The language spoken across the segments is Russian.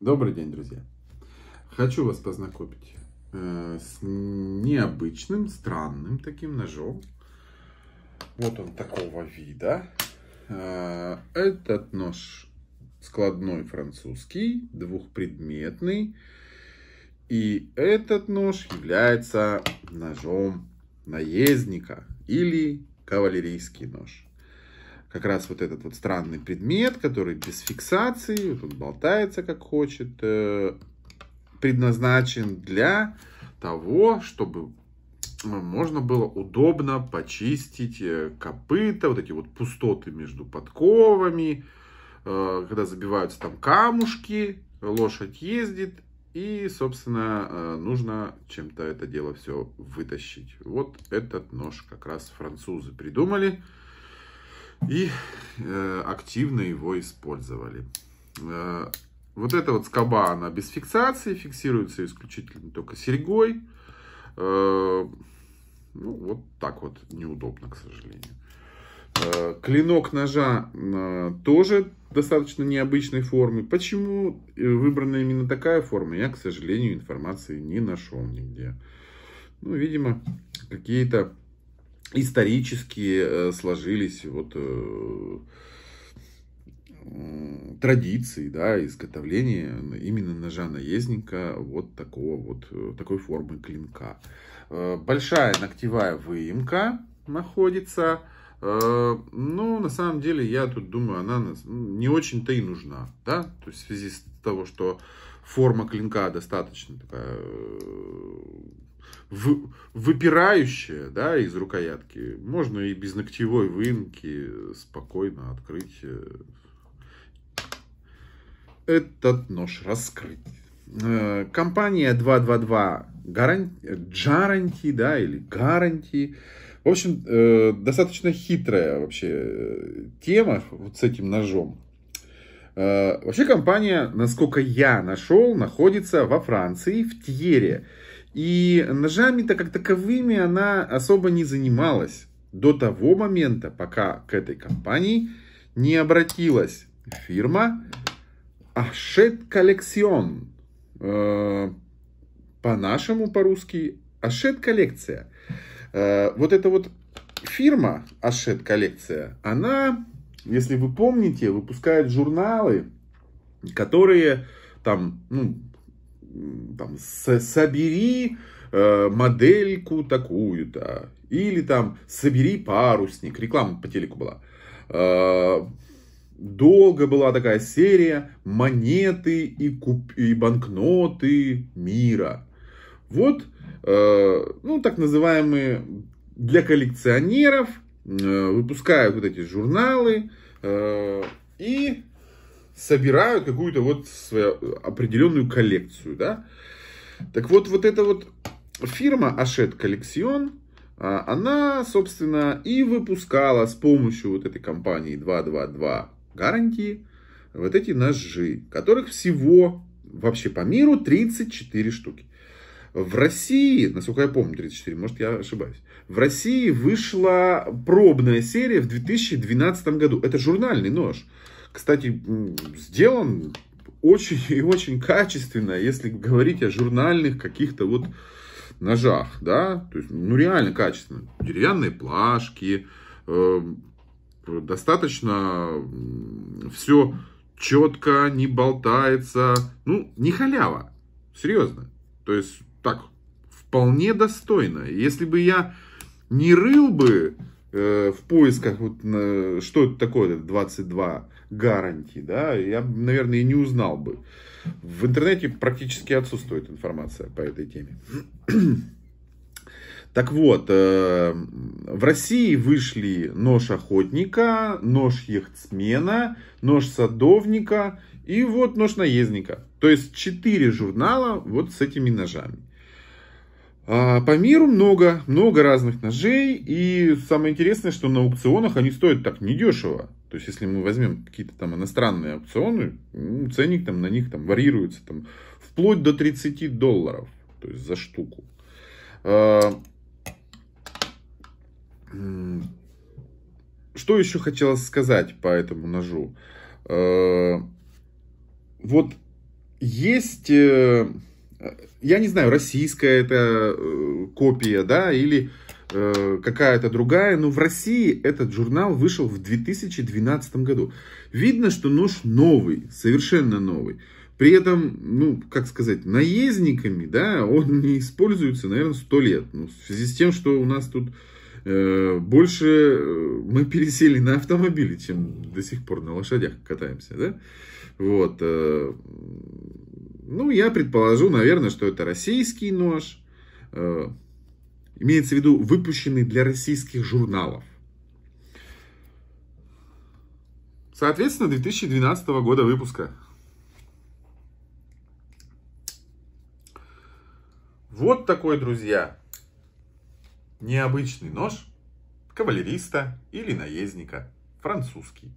Добрый день, друзья! Хочу вас познакомить э, с необычным, странным таким ножом. Вот он такого вида. Э, этот нож складной французский, двухпредметный. И этот нож является ножом наездника или кавалерийский нож как раз вот этот вот странный предмет, который без фиксации, вот он болтается как хочет, э, предназначен для того, чтобы э, можно было удобно почистить э, копыта, вот эти вот пустоты между подковами, когда забиваются там камушки, лошадь ездит, и, собственно, нужно чем-то это дело все вытащить. Вот этот нож как раз французы придумали и э, активно его использовали. Э, вот эта вот скоба, она без фиксации, фиксируется исключительно только серьгой. Э, ну, вот так вот неудобно, к сожалению. Э, клинок ножа э, тоже достаточно необычной формы. Почему э, выбрана именно такая форма, я, к сожалению, информации не нашел нигде. Ну, видимо, какие-то исторически э, сложились вот э, традиции, да, изготовления именно ножа наездника вот такого вот, э, такой формы клинка. Большая ногтевая выемка находится. Ну, на самом деле, я тут думаю, она ну, не очень-то и нужна, да, то есть в связи с того, что форма клинка достаточно такая в, выпирающее да, из рукоятки. Можно и без ногтевой выемки спокойно открыть э, этот нож, раскрыть. Э, компания 222 Гаранти, да, или Гаранти. В общем, э, достаточно хитрая вообще тема вот с этим ножом. вообще компания, насколько я нашел, находится во Франции, в Тьере. И ножами-то как таковыми она особо не занималась до того момента, пока к этой компании не обратилась фирма Ашет Коллекцион. Э, по-нашему, по-русски, Ашет Коллекция. Э, вот эта вот фирма Ашет Коллекция, она, если вы помните, выпускает журналы, которые там, ну, там, собери э, модельку такую-то, или там собери парусник, реклама по телеку была. Э, долго была такая серия монеты и, куп... и банкноты мира. Вот, э, ну, так называемые для коллекционеров выпускают вот эти журналы, собирают какую-то вот свою определенную коллекцию, да. Так вот, вот эта вот фирма Ашет Коллекцион, она, собственно, и выпускала с помощью вот этой компании 222 гарантии вот эти ножи, которых всего вообще по миру 34 штуки. В России, насколько я помню, 34, может я ошибаюсь, в России вышла пробная серия в 2012 году. Это журнальный нож кстати, сделан очень и очень качественно, если говорить о журнальных каких-то вот ножах, да, то есть, ну, реально качественно. Деревянные плашки, э, достаточно все четко, не болтается, ну, не халява, серьезно. То есть, так, вполне достойно. Если бы я не рыл бы Э, в поисках, вот, э, что это такое, 22 гарантии, да, я, наверное, и не узнал бы. В интернете практически отсутствует информация по этой теме. Так вот, э, в России вышли нож охотника, нож яхтсмена, нож садовника и вот нож наездника. То есть четыре журнала вот с этими ножами. А, по миру много, много разных ножей, и самое интересное, что на аукционах они стоят так недешево. То есть, если мы возьмем какие-то там иностранные аукционы, ну, ценник там на них там варьируется там вплоть до 30 долларов, то есть за штуку. А, что еще хотелось сказать по этому ножу? А, вот есть э, я не знаю, российская это э, копия, да, или э, какая-то другая, но в России этот журнал вышел в 2012 году. Видно, что нож новый, совершенно новый. При этом, ну, как сказать, наездниками, да, он не используется, наверное, сто лет. Ну, в связи с тем, что у нас тут Э, больше э, мы пересели на автомобили, чем до сих пор на лошадях катаемся, да? Вот. Э, ну, я предположу, наверное, что это российский нож. Имеется в виду выпущенный для российских журналов. Соответственно, 2012 года выпуска. Вот такой, друзья, Необычный нож кавалериста или наездника, французский.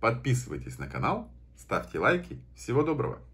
Подписывайтесь на канал, ставьте лайки. Всего доброго!